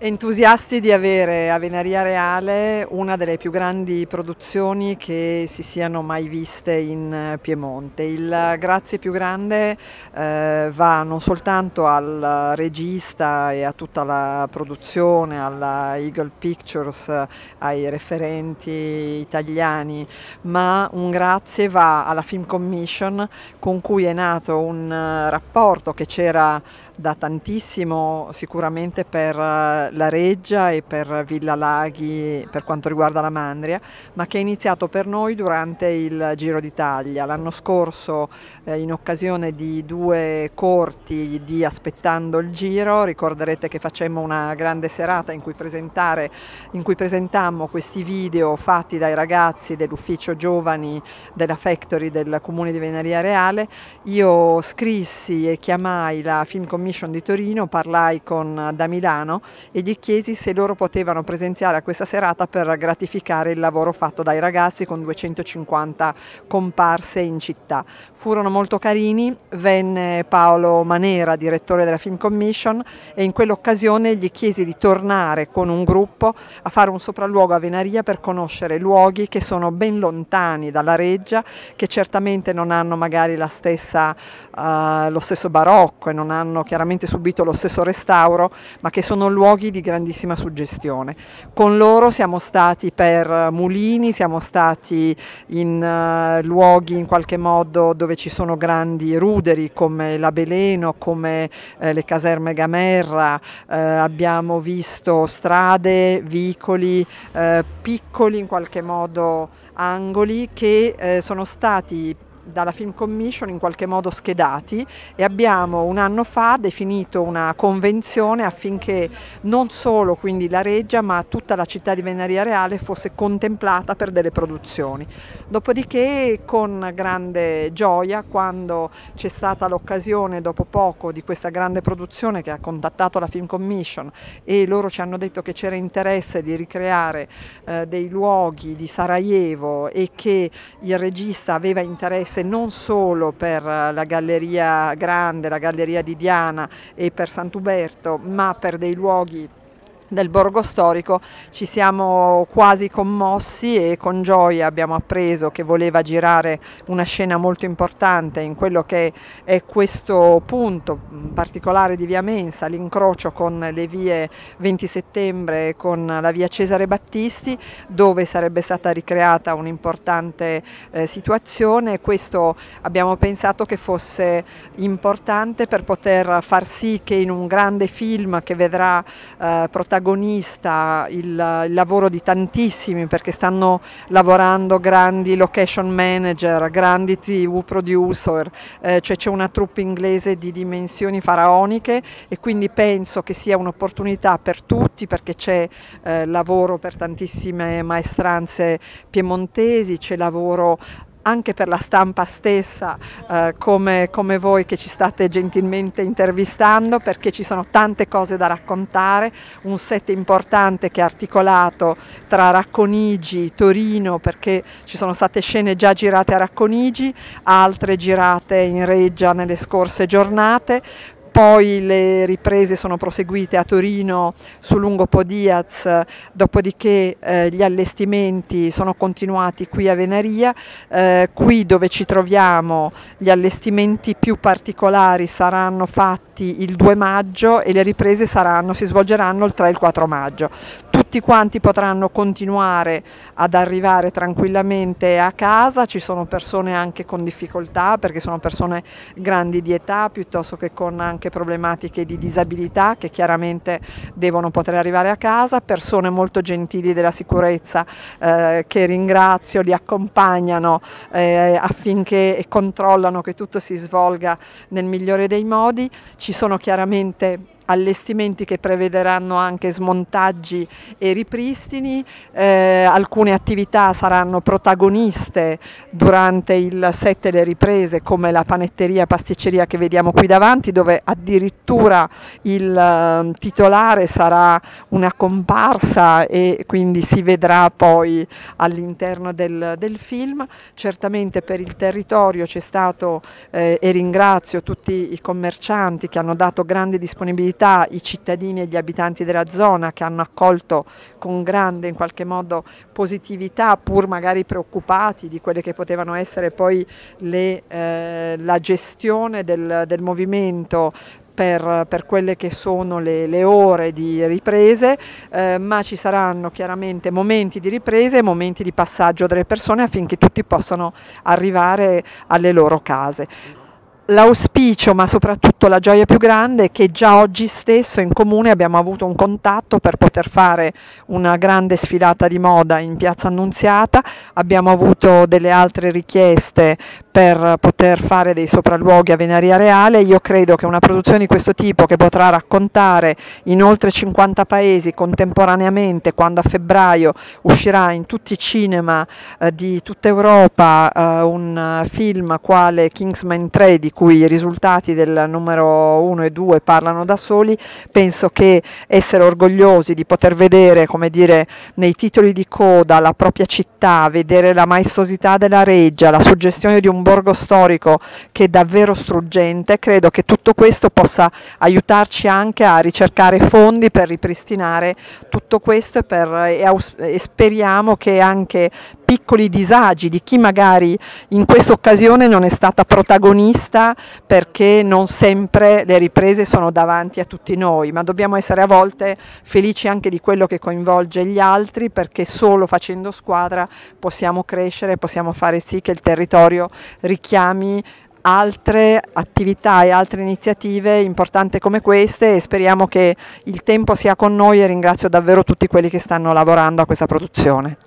Entusiasti di avere a Venaria Reale una delle più grandi produzioni che si siano mai viste in Piemonte. Il grazie più grande eh, va non soltanto al regista e a tutta la produzione, alla Eagle Pictures, ai referenti italiani, ma un grazie va alla Film Commission con cui è nato un eh, rapporto che c'era da tantissimo sicuramente per eh, la Reggia e per Villa Laghi per quanto riguarda la Mandria, ma che è iniziato per noi durante il Giro d'Italia. L'anno scorso eh, in occasione di due corti di Aspettando il Giro, ricorderete che facemmo una grande serata in cui, in cui presentammo questi video fatti dai ragazzi dell'ufficio giovani della Factory del Comune di Venaria Reale. Io scrissi e chiamai la Film Commissione Commission di Torino parlai con eh, da Milano e gli chiesi se loro potevano presenziare a questa serata per gratificare il lavoro fatto dai ragazzi con 250 comparse in città. Furono molto carini, venne Paolo Manera, direttore della Film Commission e in quell'occasione gli chiesi di tornare con un gruppo a fare un sopralluogo a Venaria per conoscere luoghi che sono ben lontani dalla Reggia, che certamente non hanno magari stessa, uh, lo stesso barocco e non hanno chiaramente chiaramente subito lo stesso restauro, ma che sono luoghi di grandissima suggestione. Con loro siamo stati per eh, mulini, siamo stati in uh, luoghi in qualche modo dove ci sono grandi ruderi come la Beleno, come eh, le caserme Gamerra, eh, abbiamo visto strade, vicoli, eh, piccoli in qualche modo angoli che eh, sono stati dalla Film Commission in qualche modo schedati e abbiamo un anno fa definito una convenzione affinché non solo quindi la Reggia ma tutta la città di Venaria Reale fosse contemplata per delle produzioni. Dopodiché con grande gioia quando c'è stata l'occasione dopo poco di questa grande produzione che ha contattato la Film Commission e loro ci hanno detto che c'era interesse di ricreare eh, dei luoghi di Sarajevo e che il regista aveva interesse interesse non solo per la Galleria Grande, la Galleria di Diana e per Sant'Uberto, ma per dei luoghi del borgo storico ci siamo quasi commossi e con gioia abbiamo appreso che voleva girare una scena molto importante in quello che è questo punto particolare di via Mensa, l'incrocio con le vie 20 settembre e con la via Cesare Battisti dove sarebbe stata ricreata un'importante eh, situazione. Questo abbiamo pensato che fosse importante per poter far sì che in un grande film che vedrà eh, protagonista protagonista il, il, lavoro di tantissimi perché stanno lavorando grandi location manager, grandi TV producer, eh, cioè c'è una troupe inglese di dimensioni faraoniche e quindi penso che sia un'opportunità per tutti perché c'è eh, lavoro per tantissime maestranze piemontesi, c'è lavoro anche per la stampa stessa eh, come, come voi che ci state gentilmente intervistando perché ci sono tante cose da raccontare, un set importante che è articolato tra Racconigi, Torino perché ci sono state scene già girate a Racconigi, altre girate in Reggia nelle scorse giornate, poi le riprese sono proseguite a Torino su lungo Podiaz, dopodiché eh, gli allestimenti sono continuati qui a Venaria, eh, qui dove ci troviamo gli allestimenti più particolari saranno fatti iniziati il 2 maggio e le riprese saranno, si svolgeranno il 3 e il 4 maggio. Tutti quanti potranno continuare ad arrivare tranquillamente a casa, ci sono persone anche con difficoltà perché sono persone grandi di età piuttosto che con anche problematiche di disabilità che chiaramente devono poter arrivare a casa, persone molto gentili della sicurezza eh, che ringrazio, li accompagnano eh, affinché e controllano che tutto si svolga nel migliore dei modi. Ci ci sono chiaramente allestimenti che prevederanno anche smontaggi e ripristini, eh, alcune attività saranno protagoniste durante il set delle riprese come la panetteria e pasticceria che vediamo qui davanti dove addirittura il ehm, titolare sarà una comparsa e quindi si vedrà poi all'interno del, del, film. Certamente per il territorio c'è stato eh, e ringrazio tutti i commercianti che hanno dato grande disponibilità città, i cittadini e gli abitanti della zona che hanno accolto con grande in qualche modo positività, pur magari preoccupati di quelle che potevano essere poi le, eh, la gestione del, del movimento per, per, quelle che sono le, le ore di riprese, eh, ma ci saranno chiaramente momenti di riprese e momenti di passaggio delle persone affinché tutti possano arrivare alle loro case l'auspicio, ma soprattutto la gioia più grande, è che già oggi stesso in comune abbiamo avuto un contatto per poter fare una grande sfilata di moda in Piazza Annunziata, abbiamo avuto delle altre richieste per poter fare dei sopralluoghi a Venaria Reale. Io credo che una produzione di questo tipo che potrà raccontare in oltre 50 paesi contemporaneamente quando a febbraio uscirà in tutti i cinema eh, di tutta Europa eh, un film quale Kingsman 3 di cui i risultati del numero 1 e 2 parlano da soli, penso che essere orgogliosi di poter vedere come dire, nei titoli di coda la propria città, vedere la maestosità della reggia, la suggestione di un borgo storico che è davvero struggente, credo che tutto questo possa aiutarci anche a ricercare fondi per ripristinare tutto questo e, per, e, e speriamo che anche piccoli disagi di chi magari in questa occasione non è stata protagonista perché non sempre le riprese sono davanti a tutti noi, ma dobbiamo essere a volte felici anche di quello che coinvolge gli altri perché solo facendo squadra possiamo crescere, possiamo fare sì che il territorio richiami altre attività e altre iniziative importanti come queste e speriamo che il tempo sia con noi e ringrazio davvero tutti quelli che stanno lavorando a questa produzione.